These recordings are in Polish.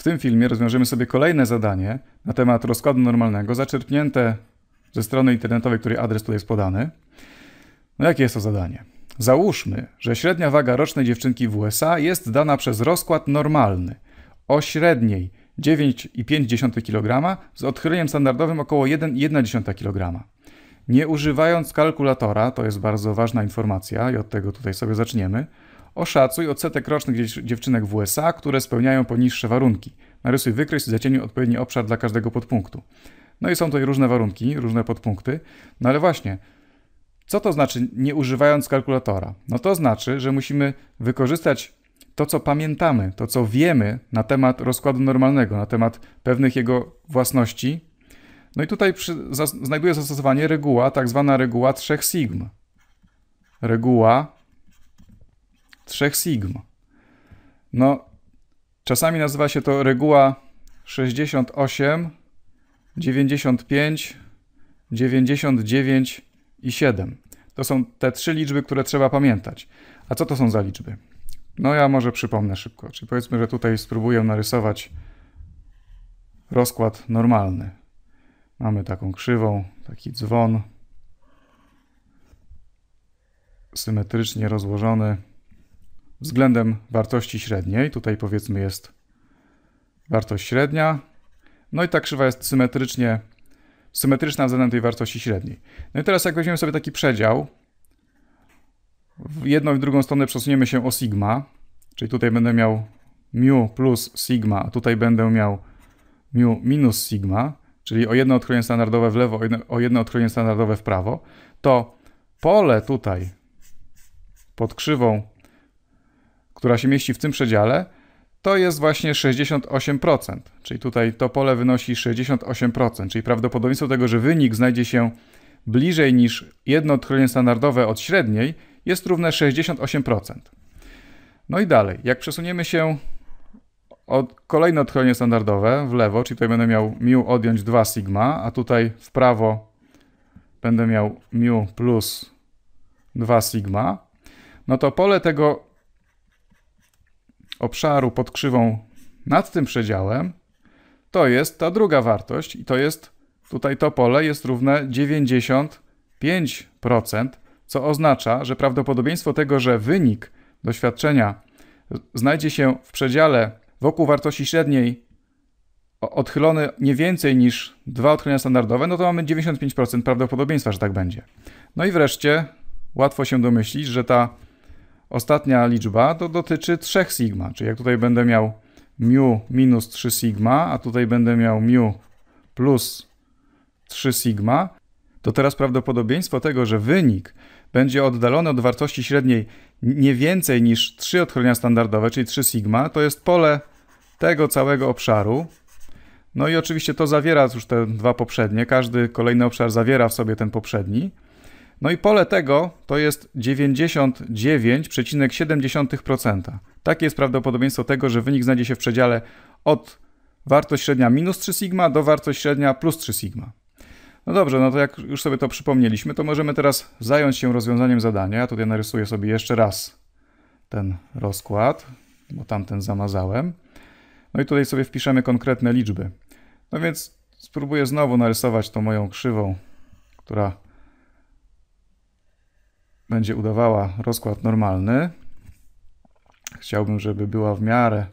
W tym filmie rozwiążemy sobie kolejne zadanie na temat rozkładu normalnego, zaczerpnięte ze strony internetowej, której adres tutaj jest podany. No jakie jest to zadanie? Załóżmy, że średnia waga rocznej dziewczynki w USA jest dana przez rozkład normalny o średniej 9,5 kg z odchyleniem standardowym około 1,1 kg. Nie używając kalkulatora, to jest bardzo ważna informacja i od tego tutaj sobie zaczniemy, Oszacuj odsetek rocznych dziewczynek w USA, które spełniają poniższe warunki. Narysuj wykres i zacienij odpowiedni obszar dla każdego podpunktu. No i są tutaj różne warunki, różne podpunkty. No ale właśnie, co to znaczy nie używając kalkulatora? No to znaczy, że musimy wykorzystać to, co pamiętamy, to, co wiemy na temat rozkładu normalnego, na temat pewnych jego własności. No i tutaj przy, za, znajduje zastosowanie reguła, tak zwana reguła trzech sigm. Reguła trzech sigm. No, czasami nazywa się to reguła 68, 95, 99 i 7. To są te trzy liczby, które trzeba pamiętać. A co to są za liczby? No ja może przypomnę szybko. Czyli powiedzmy, że tutaj spróbuję narysować rozkład normalny. Mamy taką krzywą, taki dzwon symetrycznie rozłożony względem wartości średniej. Tutaj powiedzmy jest wartość średnia. No i ta krzywa jest symetrycznie, symetryczna względem tej wartości średniej. No i teraz jak weźmiemy sobie taki przedział, w jedną i w drugą stronę przesuniemy się o sigma, czyli tutaj będę miał mu plus sigma, a tutaj będę miał mu minus sigma, czyli o jedno odchylenie standardowe w lewo, o jedno odchylenie standardowe w prawo, to pole tutaj pod krzywą która się mieści w tym przedziale, to jest właśnie 68%. Czyli tutaj to pole wynosi 68%, czyli prawdopodobieństwo tego, że wynik znajdzie się bliżej niż jedno odchylenie standardowe od średniej, jest równe 68%. No i dalej, jak przesuniemy się od kolejne odchylenie standardowe w lewo, czyli tutaj będę miał mu odjąć 2 sigma, a tutaj w prawo będę miał mu plus 2 sigma, no to pole tego obszaru pod krzywą nad tym przedziałem, to jest ta druga wartość i to jest tutaj to pole jest równe 95%, co oznacza, że prawdopodobieństwo tego, że wynik doświadczenia znajdzie się w przedziale wokół wartości średniej odchylony nie więcej niż dwa odchylenia standardowe, no to mamy 95% prawdopodobieństwa, że tak będzie. No i wreszcie łatwo się domyślić, że ta Ostatnia liczba to dotyczy 3 sigma, czyli jak tutaj będę miał mu minus 3 sigma, a tutaj będę miał mu plus 3 sigma, to teraz prawdopodobieństwo tego, że wynik będzie oddalony od wartości średniej nie więcej niż 3 odchylenia standardowe, czyli 3 sigma, to jest pole tego całego obszaru. No i oczywiście to zawiera już te dwa poprzednie, każdy kolejny obszar zawiera w sobie ten poprzedni. No i pole tego to jest 99,7%. Takie jest prawdopodobieństwo tego, że wynik znajdzie się w przedziale od wartość średnia minus 3 sigma do wartość średnia plus 3 sigma. No dobrze, no to jak już sobie to przypomnieliśmy, to możemy teraz zająć się rozwiązaniem zadania. Ja tutaj narysuję sobie jeszcze raz ten rozkład, bo tamten zamazałem. No i tutaj sobie wpiszemy konkretne liczby. No więc spróbuję znowu narysować tą moją krzywą, która będzie udawała rozkład normalny. Chciałbym, żeby była w miarę,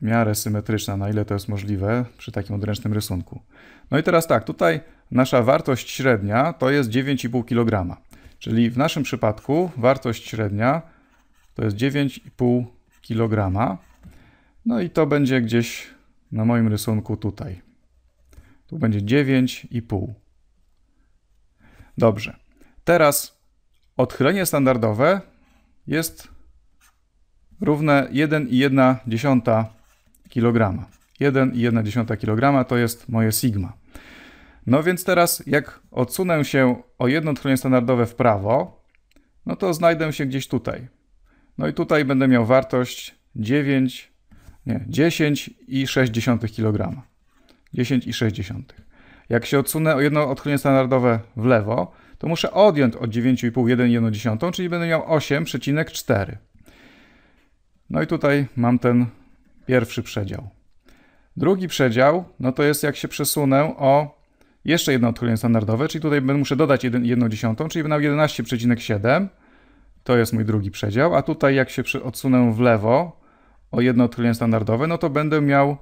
w miarę symetryczna, na ile to jest możliwe przy takim odręcznym rysunku. No i teraz tak, tutaj nasza wartość średnia to jest 9,5 kg. Czyli w naszym przypadku wartość średnia to jest 9,5 kg. No i to będzie gdzieś na moim rysunku tutaj. Tu będzie 9,5. Dobrze. Teraz odchylenie standardowe jest równe 1,1 kg. 1,1 kg to jest moje sigma. No więc teraz jak odsunę się o jedno odchylenie standardowe w prawo, no to znajdę się gdzieś tutaj. No i tutaj będę miał wartość 9, nie, 10,6 kg. 10,6. Jak się odsunę o jedno odchylenie standardowe w lewo, to muszę odjąć od 9,5 czyli będę miał 8,4. No i tutaj mam ten pierwszy przedział. Drugi przedział, no to jest jak się przesunę o jeszcze jedno odchylenie standardowe, czyli tutaj będę muszę dodać 1,1, czyli będę miał 11,7. To jest mój drugi przedział, a tutaj jak się odsunę w lewo o jedno odchylenie standardowe, no to będę miał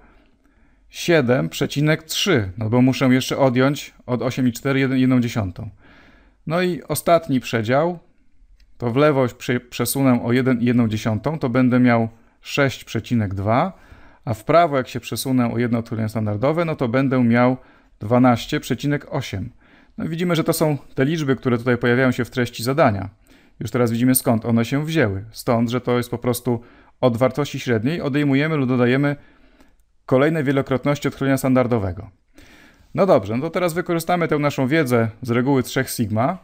7,3, no bo muszę jeszcze odjąć od 8,4 1,1. No i ostatni przedział, to w lewo przesunę o 1,1, to będę miał 6,2, a w prawo jak się przesunę o jedno odchylenie standardowe, no to będę miał 12,8. No widzimy, że to są te liczby, które tutaj pojawiają się w treści zadania. Już teraz widzimy skąd one się wzięły. Stąd, że to jest po prostu od wartości średniej odejmujemy lub dodajemy kolejne wielokrotności odchylenia standardowego. No dobrze, no to teraz wykorzystamy tę naszą wiedzę z reguły 3 sigma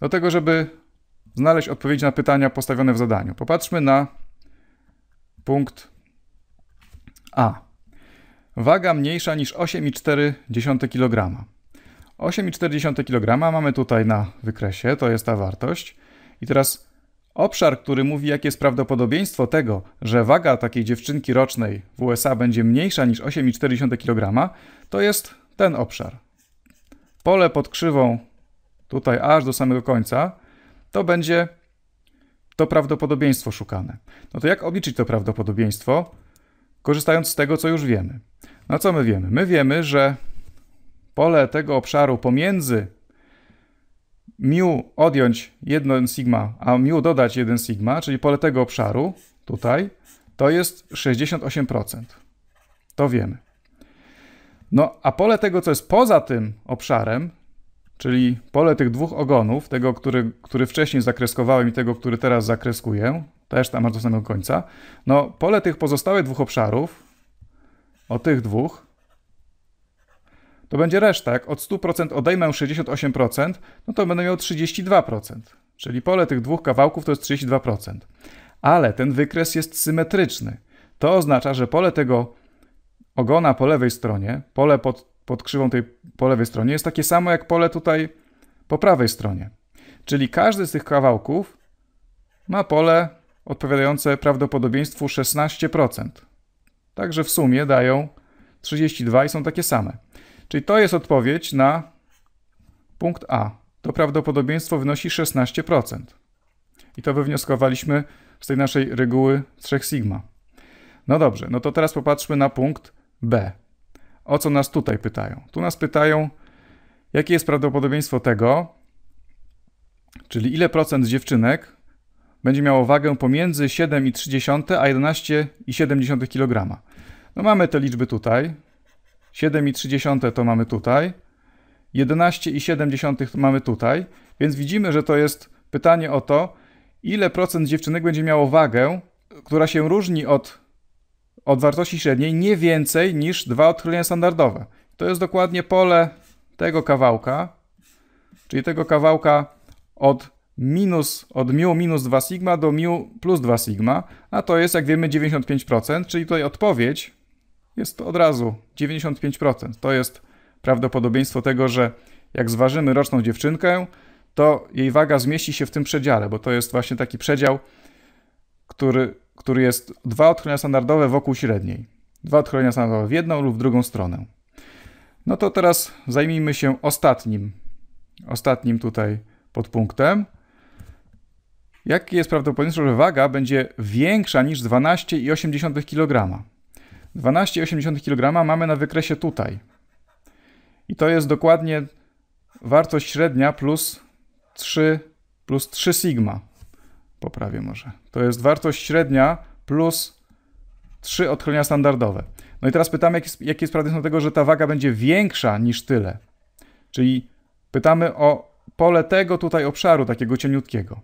do tego, żeby znaleźć odpowiedzi na pytania postawione w zadaniu. Popatrzmy na punkt A. Waga mniejsza niż 8,4 kg. 8,4 kg mamy tutaj na wykresie, to jest ta wartość. I teraz obszar, który mówi, jakie jest prawdopodobieństwo tego, że waga takiej dziewczynki rocznej w USA będzie mniejsza niż 8,4 kg, to jest ten obszar. Pole pod krzywą tutaj aż do samego końca, to będzie to prawdopodobieństwo szukane. No to jak obliczyć to prawdopodobieństwo, korzystając z tego, co już wiemy? No co my wiemy? My wiemy, że pole tego obszaru pomiędzy mu odjąć 1 sigma, a mu dodać 1 sigma, czyli pole tego obszaru tutaj, to jest 68%. To wiemy. No a pole tego, co jest poza tym obszarem, czyli pole tych dwóch ogonów, tego, który, który wcześniej zakreskowałem i tego, który teraz zakreskuję, też tam aż do samego końca, no pole tych pozostałych dwóch obszarów, o tych dwóch, to będzie reszta. Jak od 100% odejmę 68%, no to będę miał 32%. Czyli pole tych dwóch kawałków to jest 32%. Ale ten wykres jest symetryczny. To oznacza, że pole tego ogona po lewej stronie, pole pod, pod krzywą tej po lewej stronie jest takie samo jak pole tutaj po prawej stronie. Czyli każdy z tych kawałków ma pole odpowiadające prawdopodobieństwu 16%. Także w sumie dają 32 i są takie same. Czyli to jest odpowiedź na punkt A. To prawdopodobieństwo wynosi 16%. I to wywnioskowaliśmy z tej naszej reguły 3 sigma. No dobrze, no to teraz popatrzmy na punkt B. O co nas tutaj pytają? Tu nas pytają, jakie jest prawdopodobieństwo tego, czyli ile procent dziewczynek będzie miało wagę pomiędzy 7,3 a 11,7 kg. No mamy te liczby tutaj. 7,3 to mamy tutaj. 11,7 mamy tutaj. Więc widzimy, że to jest pytanie o to, ile procent dziewczynek będzie miało wagę, która się różni od od wartości średniej nie więcej niż dwa odchylenia standardowe. To jest dokładnie pole tego kawałka, czyli tego kawałka od minus, od mu minus 2 sigma do mu plus 2 sigma, a to jest, jak wiemy, 95%, czyli tutaj odpowiedź jest od razu 95%. To jest prawdopodobieństwo tego, że jak zważymy roczną dziewczynkę, to jej waga zmieści się w tym przedziale, bo to jest właśnie taki przedział, który który jest dwa odchylenia standardowe wokół średniej. Dwa odchylenia standardowe w jedną lub w drugą stronę. No to teraz zajmijmy się ostatnim, ostatnim tutaj podpunktem. Jakie jest prawdopodobieństwo, że waga będzie większa niż 12,8 kg? 12,8 kg mamy na wykresie tutaj. I to jest dokładnie wartość średnia plus 3, plus 3 sigma. Poprawię może. To jest wartość średnia plus 3 odchylenia standardowe. No i teraz pytamy, jakie jest, jak jest prawdopodobieństwo tego, że ta waga będzie większa niż tyle. Czyli pytamy o pole tego tutaj obszaru, takiego cieniutkiego.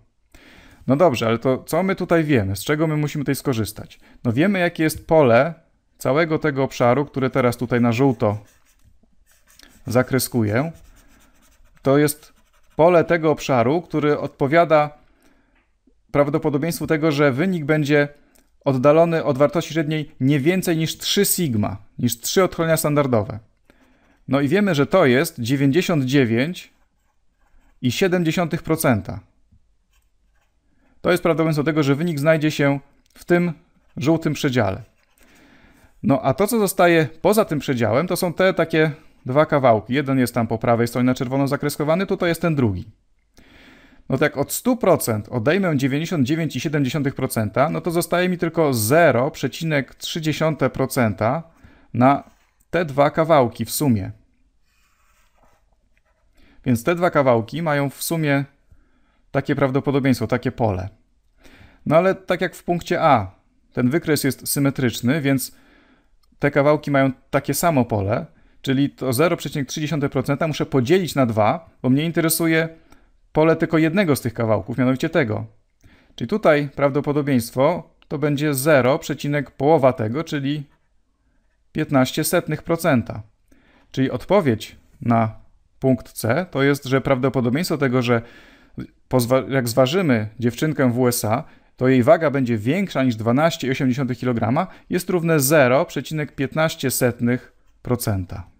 No dobrze, ale to co my tutaj wiemy? Z czego my musimy tutaj skorzystać? No wiemy, jakie jest pole całego tego obszaru, które teraz tutaj na żółto zakreskuję. To jest pole tego obszaru, który odpowiada prawdopodobieństwu tego, że wynik będzie oddalony od wartości średniej nie więcej niż 3 sigma, niż 3 odchylenia standardowe. No i wiemy, że to jest 99,7%. To jest prawdopodobieństwo tego, że wynik znajdzie się w tym żółtym przedziale. No a to, co zostaje poza tym przedziałem, to są te takie dwa kawałki. Jeden jest tam po prawej stronie na czerwono zakreskowany, tutaj jest ten drugi no tak od 100% odejmę 99,7%, no to zostaje mi tylko 0,3% na te dwa kawałki w sumie. Więc te dwa kawałki mają w sumie takie prawdopodobieństwo, takie pole. No ale tak jak w punkcie A, ten wykres jest symetryczny, więc te kawałki mają takie samo pole, czyli to 0,3% muszę podzielić na 2, bo mnie interesuje pole tylko jednego z tych kawałków, mianowicie tego. Czyli tutaj prawdopodobieństwo to będzie 0, połowa tego, czyli 15 setnych procenta. Czyli odpowiedź na punkt C to jest, że prawdopodobieństwo tego, że jak zważymy dziewczynkę w USA, to jej waga będzie większa niż 12,8 kg, jest równe 0,15%.